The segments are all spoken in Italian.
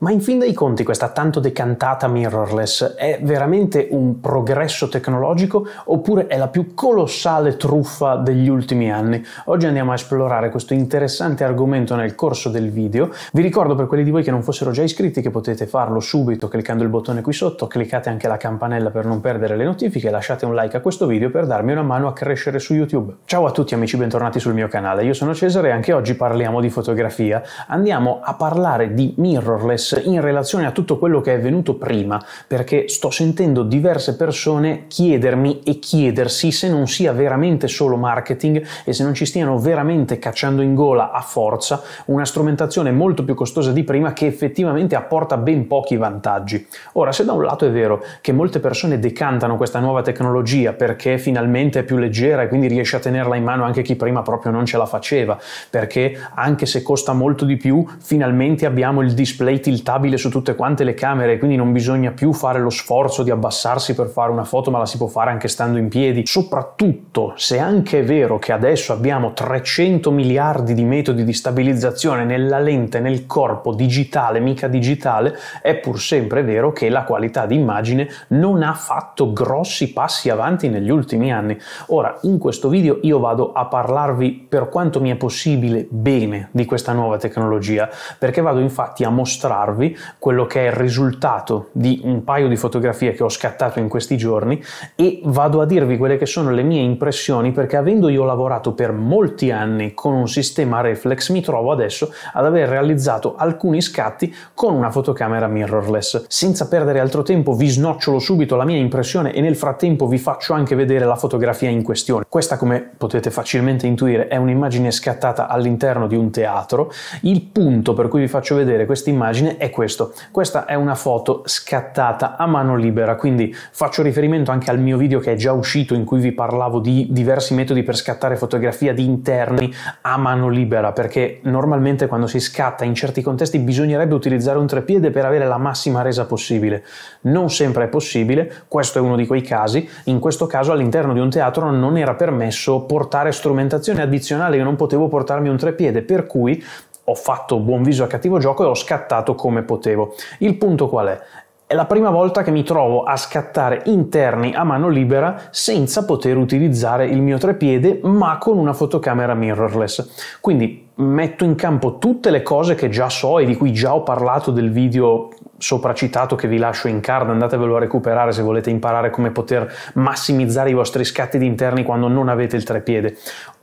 Ma in fin dei conti questa tanto decantata mirrorless è veramente un progresso tecnologico oppure è la più colossale truffa degli ultimi anni? Oggi andiamo a esplorare questo interessante argomento nel corso del video. Vi ricordo per quelli di voi che non fossero già iscritti che potete farlo subito cliccando il bottone qui sotto, cliccate anche la campanella per non perdere le notifiche e lasciate un like a questo video per darmi una mano a crescere su YouTube. Ciao a tutti amici, bentornati sul mio canale. Io sono Cesare e anche oggi parliamo di fotografia. Andiamo a parlare di mirrorless stress in relazione a tutto quello che è avvenuto prima, perché sto sentendo diverse persone chiedermi e chiedersi se non sia veramente solo marketing e se non ci stiano veramente cacciando in gola a forza una strumentazione molto più costosa di prima che effettivamente apporta ben pochi vantaggi. Ora, se da un lato è vero che molte persone decantano questa nuova tecnologia perché finalmente è più leggera e quindi riesce a tenerla in mano anche chi prima proprio non ce la faceva, perché anche se costa molto di più, finalmente abbiamo il display tilt tiltabile su tutte quante le camere, quindi non bisogna più fare lo sforzo di abbassarsi per fare una foto, ma la si può fare anche stando in piedi. Soprattutto se anche è vero che adesso abbiamo 300 miliardi di metodi di stabilizzazione nella lente, nel corpo, digitale, mica digitale, è pur sempre vero che la qualità di immagine non ha fatto grossi passi avanti negli ultimi anni. Ora, in questo video io vado a parlarvi per quanto mi è possibile bene di questa nuova tecnologia, perché vado infatti a mostrarvi mostrarvi quello che è il risultato di un paio di fotografie che ho scattato in questi giorni e vado a dirvi quelle che sono le mie impressioni perché avendo io lavorato per molti anni con un sistema reflex mi trovo adesso ad aver realizzato alcuni scatti con una fotocamera mirrorless. Senza perdere altro tempo vi snocciolo subito la mia impressione e nel frattempo vi faccio anche vedere la fotografia in questione. Questa come potete facilmente intuire è un'immagine scattata all'interno di un teatro. Il punto per cui vi faccio vedere questa immagine è questo. Questa è una foto scattata a mano libera, quindi faccio riferimento anche al mio video che è già uscito in cui vi parlavo di diversi metodi per scattare fotografia di interni a mano libera, perché normalmente quando si scatta in certi contesti bisognerebbe utilizzare un trepiede per avere la massima resa possibile. Non sempre è possibile, questo è uno di quei casi, in questo caso all'interno di un teatro non era permesso portare strumentazione addizionale, io non potevo portarmi un trepiede, per cui ho fatto buon viso a cattivo gioco e ho scattato come potevo. Il punto qual è? È la prima volta che mi trovo a scattare interni a mano libera senza poter utilizzare il mio trepiede ma con una fotocamera mirrorless. Quindi metto in campo tutte le cose che già so e di cui già ho parlato del video sopracitato che vi lascio in card, andatevelo a recuperare se volete imparare come poter massimizzare i vostri scatti di interni quando non avete il trepiede.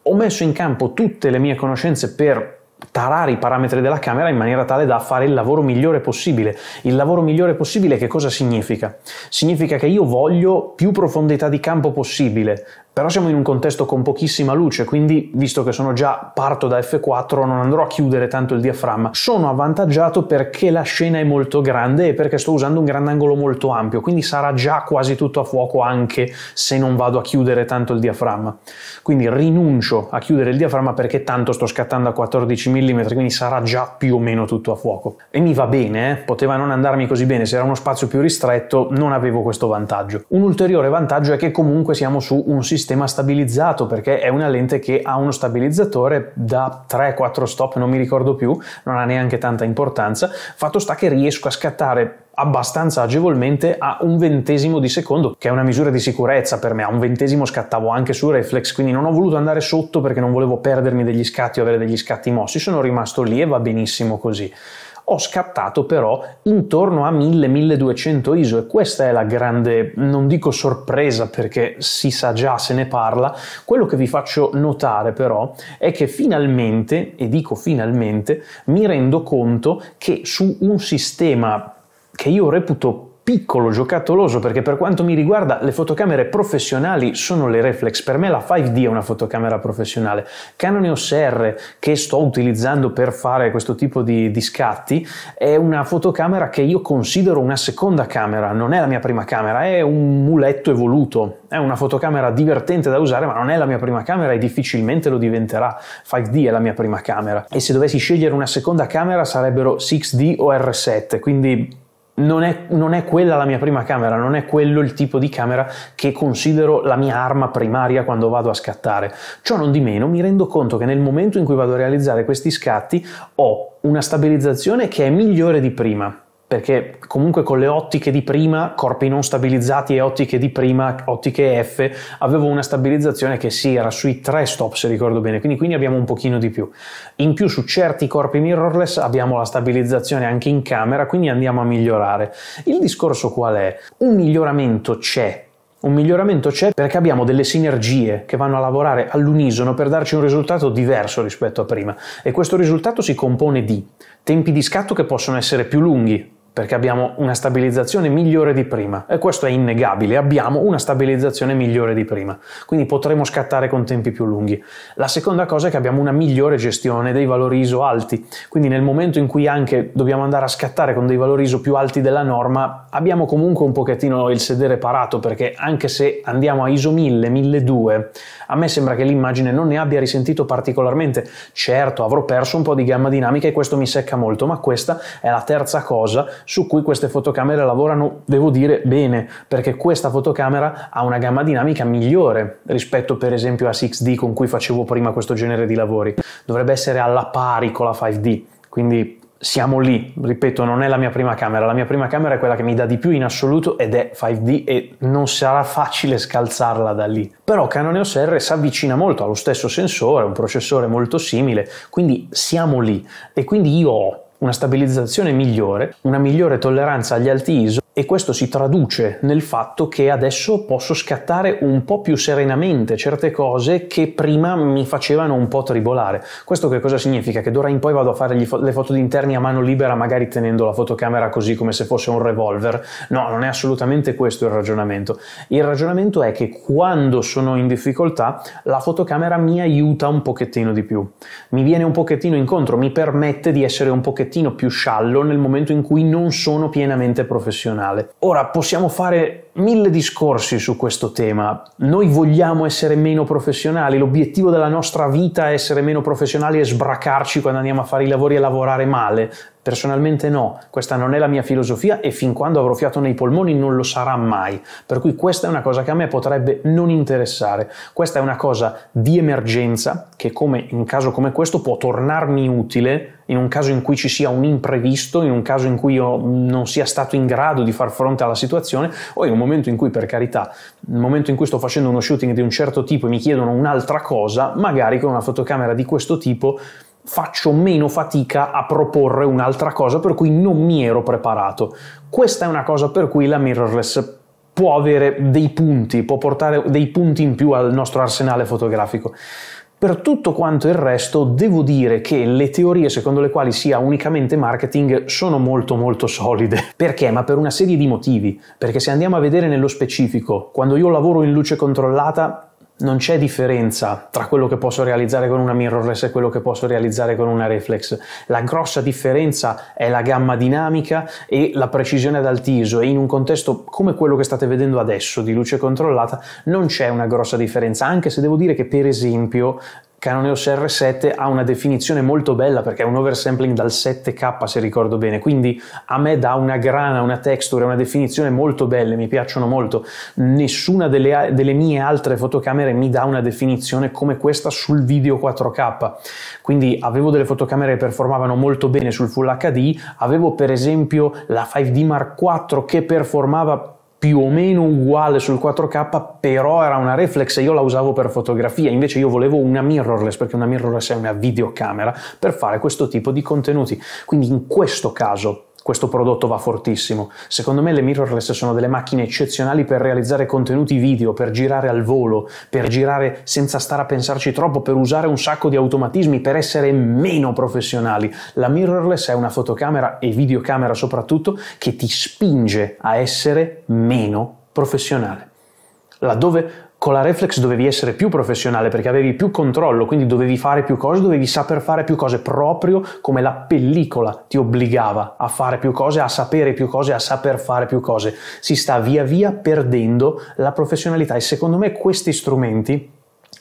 Ho messo in campo tutte le mie conoscenze per tarare i parametri della camera in maniera tale da fare il lavoro migliore possibile. Il lavoro migliore possibile che cosa significa? Significa che io voglio più profondità di campo possibile, però siamo in un contesto con pochissima luce, quindi visto che sono già parto da F4 non andrò a chiudere tanto il diaframma. Sono avvantaggiato perché la scena è molto grande e perché sto usando un grandangolo molto ampio, quindi sarà già quasi tutto a fuoco anche se non vado a chiudere tanto il diaframma. Quindi rinuncio a chiudere il diaframma perché tanto sto scattando a 14 mm, quindi sarà già più o meno tutto a fuoco. E mi va bene, eh? poteva non andarmi così bene, se era uno spazio più ristretto non avevo questo vantaggio. Un ulteriore vantaggio è che comunque siamo su un sistema sistema stabilizzato perché è una lente che ha uno stabilizzatore da 3-4 stop, non mi ricordo più, non ha neanche tanta importanza. Fatto sta che riesco a scattare abbastanza agevolmente a un ventesimo di secondo, che è una misura di sicurezza per me. A un ventesimo scattavo anche su reflex, quindi non ho voluto andare sotto perché non volevo perdermi degli scatti o avere degli scatti mossi. Sono rimasto lì e va benissimo così ho scattato però intorno a 1000-1200 ISO e questa è la grande, non dico sorpresa perché si sa già, se ne parla, quello che vi faccio notare però è che finalmente, e dico finalmente, mi rendo conto che su un sistema che io reputo piccolo giocattoloso perché per quanto mi riguarda le fotocamere professionali sono le reflex, per me la 5D è una fotocamera professionale, Canon EOS R che sto utilizzando per fare questo tipo di, di scatti è una fotocamera che io considero una seconda camera, non è la mia prima camera, è un muletto evoluto, è una fotocamera divertente da usare ma non è la mia prima camera e difficilmente lo diventerà, 5D è la mia prima camera e se dovessi scegliere una seconda camera sarebbero 6D o R7, quindi non è, non è, quella la mia prima camera, non è quello il tipo di camera che considero la mia arma primaria quando vado a scattare. Ciò non di meno mi rendo conto che nel momento in cui vado a realizzare questi scatti ho una stabilizzazione che è migliore di prima perché comunque con le ottiche di prima, corpi non stabilizzati e ottiche di prima, ottiche F, avevo una stabilizzazione che sì, era sui 3 stop se ricordo bene, quindi, quindi abbiamo un pochino di più. In più su certi corpi mirrorless abbiamo la stabilizzazione anche in camera, quindi andiamo a migliorare. Il discorso qual è? Un miglioramento c'è, un miglioramento c'è perché abbiamo delle sinergie che vanno a lavorare all'unisono per darci un risultato diverso rispetto a prima e questo risultato si compone di tempi di scatto che possono essere più lunghi perché abbiamo una stabilizzazione migliore di prima e questo è innegabile, abbiamo una stabilizzazione migliore di prima, quindi potremo scattare con tempi più lunghi. La seconda cosa è che abbiamo una migliore gestione dei valori ISO alti, quindi nel momento in cui anche dobbiamo andare a scattare con dei valori ISO più alti della norma, abbiamo comunque un pochettino il sedere parato perché anche se andiamo a ISO 1000, 1200, a me sembra che l'immagine non ne abbia risentito particolarmente. Certo, avrò perso un po' di gamma dinamica e questo mi secca molto, ma questa è la terza cosa su cui queste fotocamere lavorano, devo dire, bene, perché questa fotocamera ha una gamma dinamica migliore rispetto per esempio a 6D con cui facevo prima questo genere di lavori. Dovrebbe essere alla pari con la 5D, quindi siamo lì, ripeto, non è la mia prima camera, la mia prima camera è quella che mi dà di più in assoluto ed è 5D e non sarà facile scalzarla da lì. Però Canon EOS R si avvicina molto allo stesso sensore, un processore molto simile, quindi siamo lì e quindi io ho una stabilizzazione migliore, una migliore tolleranza agli alti ISO e questo si traduce nel fatto che adesso posso scattare un po' più serenamente certe cose che prima mi facevano un po' tribolare. Questo che cosa significa? Che d'ora in poi vado a fare fo- le foto di interni a mano libera, magari tenendo la fotocamera così come se fosse un revolver? No, non è assolutamente questo il ragionamento. Il ragionamento è che quando sono in difficoltà la fotocamera mi aiuta un pochettino di più, mi viene un pochettino incontro, mi permette di essere un pochettino più sciallo nel momento in cui non sono pienamente professionale canale. Ora possiamo fare mille discorsi su questo tema. Noi vogliamo essere meno professionali, l'obiettivo della nostra vita è essere meno professionali e sbracarci quando andiamo a fare i lavori e lavorare male. Personalmente no, questa non è la mia filosofia e fin quando avrò fiato nei polmoni non lo sarà mai. Per cui questa è una cosa che a me potrebbe non interessare. Questa è una cosa di emergenza che come in un caso come questo può tornarmi utile in un caso in cui ci sia un imprevisto, in un caso in cui io non sia stato in grado di far fronte alla situazione o in un momento in cui, per carità, nel momento in cui sto facendo uno shooting di un certo tipo e mi chiedono un'altra cosa, magari con una fotocamera di questo tipo faccio meno fatica a proporre un'altra cosa per cui non mi ero preparato. Questa è una cosa per cui la mirrorless può avere dei punti, può portare dei punti in più al nostro arsenale fotografico. Per tutto quanto il resto devo dire che le teorie secondo le quali sia unicamente marketing sono molto molto solide. Perché? Ma per una serie di motivi. Perché se andiamo a vedere nello specifico, quando io lavoro in luce controllata non c'è differenza tra quello che posso realizzare con una mirrorless e quello che posso realizzare con una reflex. La grossa differenza è la gamma dinamica e la precisione ad altiso e in un contesto come quello che state vedendo adesso di luce controllata non c'è una grossa differenza, anche se devo dire che per esempio Canon EOS R7 ha una definizione molto bella perché è un oversampling dal 7K se ricordo bene, quindi a me dà una grana, una texture, una definizione molto belle, mi piacciono molto. Nessuna delle, delle mie altre fotocamere mi dà una definizione come questa sul video 4K, quindi avevo delle fotocamere che performavano molto bene sul Full HD, avevo per esempio la 5D Mark IV che performava più o meno uguale sul 4K, però era una reflex e io la usavo per fotografia, invece io volevo una mirrorless, perché una mirrorless è una videocamera, per fare questo tipo di contenuti. Quindi in questo caso questo prodotto va fortissimo. Secondo me le mirrorless sono delle macchine eccezionali per realizzare contenuti video, per girare al volo, per girare senza stare a pensarci troppo, per usare un sacco di automatismi, per essere meno professionali. La mirrorless è una fotocamera e videocamera soprattutto che ti spinge a essere meno professionale. Laddove con la reflex dovevi essere più professionale perché avevi più controllo, quindi dovevi fare più cose, dovevi saper fare più cose, proprio come la pellicola ti obbligava a fare più cose, a sapere più cose, a saper fare più cose. Si sta via via perdendo la professionalità e secondo me questi strumenti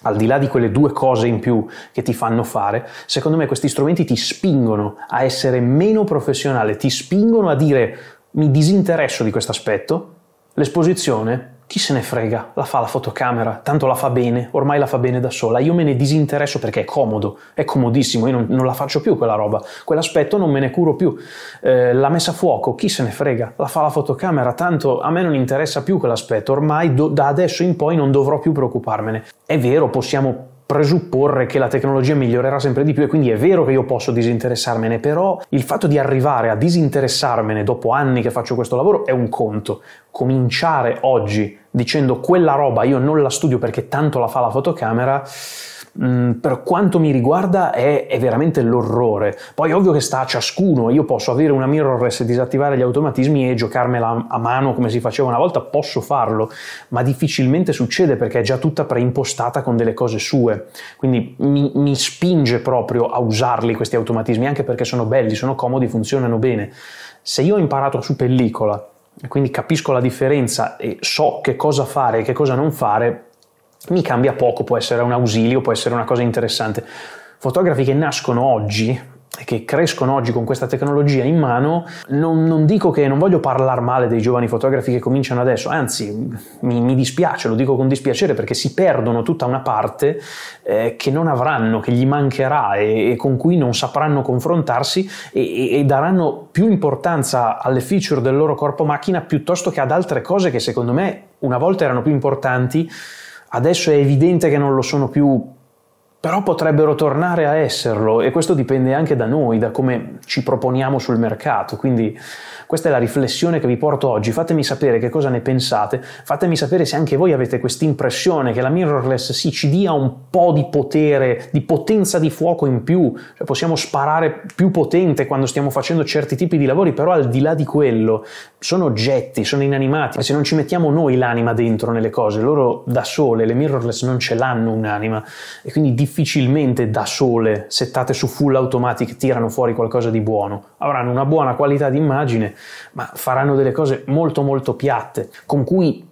al di là di quelle due cose in più che ti fanno fare, secondo me questi strumenti ti spingono a essere meno professionale, ti spingono a dire mi disinteresso di questo aspetto, l'esposizione chi se ne frega, la fa la fotocamera, tanto la fa bene, ormai la fa bene da sola, io me ne disinteresso perché è comodo, è comodissimo, io non, non la faccio più quella roba, quell'aspetto non me ne curo più, eh, la messa a fuoco, chi se ne frega, la fa la fotocamera, tanto a me non interessa più quell'aspetto, ormai do, da adesso in poi non dovrò più preoccuparmene. È vero, possiamo presupporre che la tecnologia migliorerà sempre di più e quindi è vero che io posso disinteressarmene, però il fatto di arrivare a disinteressarmene dopo anni che faccio questo lavoro è un conto. Cominciare oggi dicendo quella roba io non la studio perché tanto la fa la fotocamera Mm, per quanto mi riguarda è, è, veramente l'orrore. Poi ovvio che sta a ciascuno, io posso avere una mirrorless, disattivare gli automatismi e giocarmela a mano come si faceva una volta, posso farlo, ma difficilmente succede perché è già tutta preimpostata con delle cose sue. Quindi mi, mi spinge proprio a usarli questi automatismi, anche perché sono belli, sono comodi, funzionano bene. Se io ho imparato su pellicola quindi capisco la differenza e so che cosa fare e che cosa non fare, mi cambia poco, può essere un ausilio, può essere una cosa interessante. Fotografi che nascono oggi e che crescono oggi con questa tecnologia in mano, non, non, dico che non voglio parlare male dei giovani fotografi che cominciano adesso, anzi mi, mi dispiace, lo dico con dispiacere perché si perdono tutta una parte eh, che non avranno, che gli mancherà e, e con cui non sapranno confrontarsi e, e, e daranno più importanza alle feature del loro corpo macchina piuttosto che ad altre cose che secondo me una volta erano più importanti Adesso è evidente che non lo sono più però potrebbero tornare a esserlo e questo dipende anche da noi, da come ci proponiamo sul mercato. Quindi questa è la riflessione che vi porto oggi. Fatemi sapere che cosa ne pensate, fatemi sapere se anche voi avete quest'impressione che la mirrorless sì ci dia un po' di potere, di potenza di fuoco in più, cioè possiamo sparare più potente quando stiamo facendo certi tipi di lavori, però al di là di quello sono oggetti, sono inanimati e se non ci mettiamo noi l'anima dentro nelle cose, loro da sole, le mirrorless non ce l'hanno un'anima e quindi difficilmente da sole, settate su full automatic, tirano fuori qualcosa di buono. Avranno una buona qualità di immagine, ma faranno delle cose molto molto piatte, con cui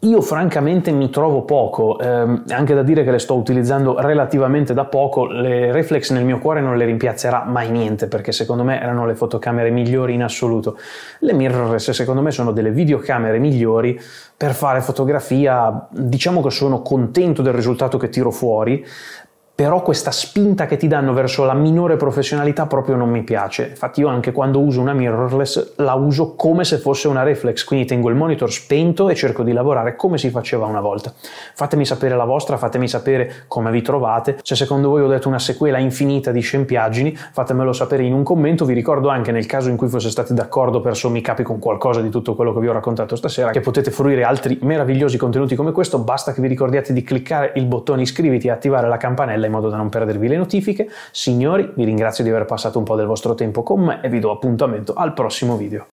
io francamente mi trovo poco, ehm, anche da dire che le sto utilizzando relativamente da poco, le reflex nel mio cuore non le rimpiazzerà mai niente perché secondo me erano le fotocamere migliori in assoluto. Le mirrorless secondo me sono delle videocamere migliori per fare fotografia, diciamo che sono contento del risultato che tiro fuori, però questa spinta che ti danno verso la minore professionalità proprio non mi piace. Infatti io anche quando uso una mirrorless la uso come se fosse una reflex, quindi tengo il monitor spento e cerco di lavorare come si faceva una volta. Fatemi sapere la vostra, fatemi sapere come vi trovate, se secondo voi ho detto una sequela infinita di scempiaggini, fatemelo sapere in un commento, vi ricordo anche nel caso in cui fosse stati d'accordo per sommi capi con qualcosa di tutto quello che vi ho raccontato stasera, che potete fruire altri meravigliosi contenuti come questo, basta che vi ricordiate di cliccare il bottone iscriviti e attivare la campanella in modo da non perdervi le notifiche. Signori, vi ringrazio di aver passato un po' del vostro tempo con me e vi do appuntamento al prossimo video.